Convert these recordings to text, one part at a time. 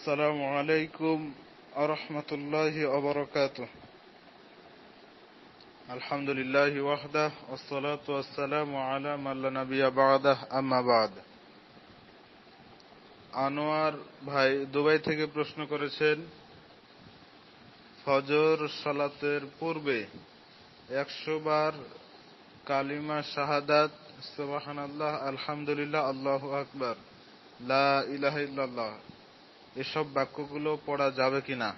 السلام عليكم ورحمة الله وبركاته الحمد لله وحده والصلاة والسلام على من لا نبي بعده أما بعد আনোয়ার ভাই দুবাই থেকে প্রশ্ন করেছেন ফজর সালাতের পূর্বে একশো বার কালিমা শাহাদাত সোবাহান আল্লাহ আলহামদুলিল্লাহ আল্লাহ আকবর লা ইলাহ এসব বাক্যগুলো পড়া যাবে কিনা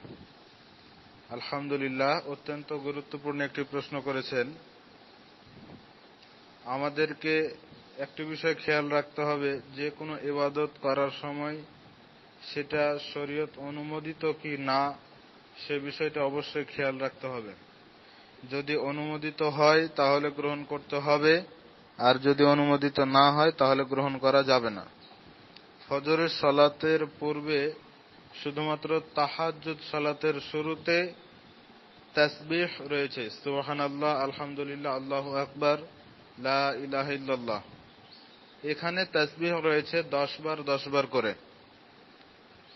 আলহামদুলিল্লাহ অত্যন্ত গুরুত্বপূর্ণ একটি প্রশ্ন করেছেন আমাদেরকে একটি বিষয় খেয়াল রাখতে হবে যে কোনো ইবাদত করার সময় সেটা শরীয়ত অনুমোদিত কি না সে বিষয়টা অবশ্যই খেয়াল রাখতে হবে যদি অনুমোদিত হয় তাহলে গ্রহণ করতে হবে আর যদি অনুমোদিত না হয় তাহলে গ্রহণ করা যাবে না ফজরের সালাতের পূর্বে শুধুমাত্র তাহাজুদ সালাতের শুরুতে তাসবিহ রয়েছে আল্লাহ আলহামদুলিল্লাহ আল্লাহ আকবার লা ইল্লাল্লাহ এখানে তাসবিহ রয়েছে দশ বার দশ বার করে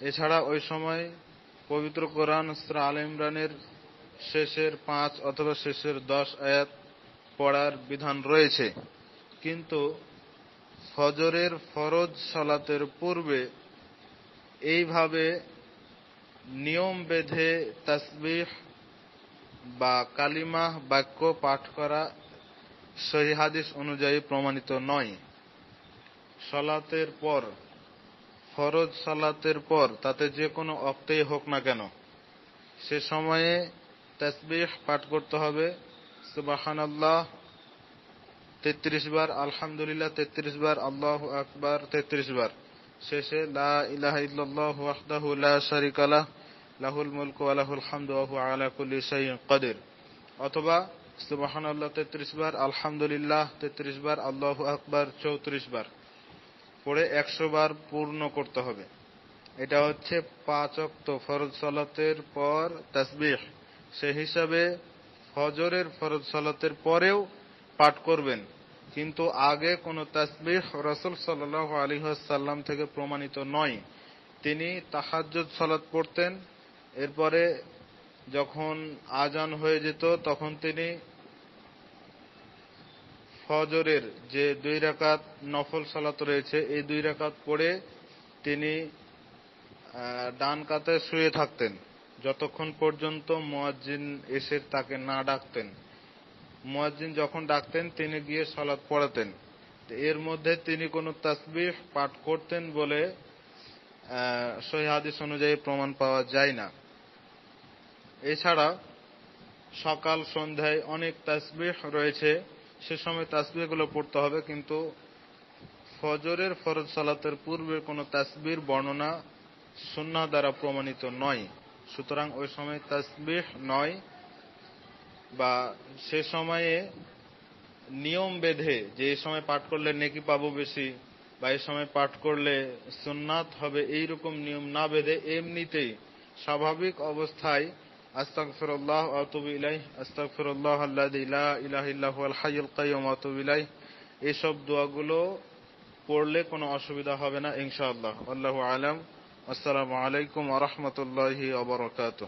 এছাড়া ওই সময় পবিত্র কোরআন আল ইমরানের শেষের পাঁচ অথবা শেষের দশ আয়াত পড়ার বিধান রয়েছে কিন্তু ফজরের ফরজ সালাতের পূর্বে এইভাবে নিয়ম বেঁধে তসবিহ বা কালিমাহ বাক্য পাঠ করা সহি হাদিস অনুযায়ী প্রমাণিত নয় সালাতের পর ফরজ সালাতের পর তাতে যে কোনো অক্তেই হোক না কেন সে সময়ে তসবিহ পাঠ করতে হবে সুবাহান্লাহ তেত্রিশ বার আলহামদুলিল্লাহ তেত্রিশ বার আল্লাহ আকবার তেত্রিশ বার শেষে লা ইলাহা ইল্লাল্লাহু লাহুল মুলক আলাহুল হামদু আহু আলা কুল্লি সাই কদের অথবা সুবাহান আল্লাহ তেত্রিশ বার আলহামদুলিল্লাহ তেত্রিশ বার আল্লাহ আকবার চৌত্রিশ বার পড়ে একশো বার পূর্ণ করতে হবে এটা হচ্ছে পাঁচ অক্ত ফরজ সালাতের পর তাসবিহ সে হিসাবে ফজরের ফরজ সালাতের পরেও পাঠ করবেন কিন্তু আগে কোন তাসবিহ রসুল সাল্লাহ আলী সাল্লাম থেকে প্রমাণিত নয় তিনি তাহাজ্জুদ সালাত পড়তেন এরপরে যখন আজান হয়ে যেত তখন তিনি ফজরের যে দুই রাকাত নফল সালাত রয়েছে এই দুই রাকাত পড়ে তিনি ডান কাতে শুয়ে থাকতেন যতক্ষণ পর্যন্ত মোয়াজ্জিন এসে তাকে না ডাকতেন মোয়াজ্জিন যখন ডাকতেন তিনি গিয়ে সলাৎ পড়াতেন এর মধ্যে তিনি কোনো তাসবিহ পাঠ করতেন বলে সহিদ অনুযায়ী প্রমাণ পাওয়া যায় না এছাড়া সকাল সন্ধ্যায় অনেক তাসবিহ রয়েছে সে সময় গুলো পড়তে হবে কিন্তু ফজরের ফরজ সালাতের পূর্বে কোনো তাসবির বর্ণনা সুন্না দ্বারা প্রমাণিত নয় সুতরাং ওই সময় তাসবিহ নয় বা সে সময়ে নিয়ম বেঁধে যে এই সময় পাঠ করলে নেকি পাবো বেশি বা এই সময় পাঠ করলে সুন্নাত হবে এই রকম নিয়ম না বেঁধে এমনিতেই স্বাভাবিক অবস্থায় أستغفر الله وأتوب إليه أستغفر الله الذي لا إله إلا هو الحي القيوم وأتوب إليه এসব দোয়াগুলো পড়লে কোনো অসুবিধা হবে না ইনশাআল্লাহ আল্লাহ আলাম আসসালামু আলাইকুম আ রহমতুল্লাহি আবরকাত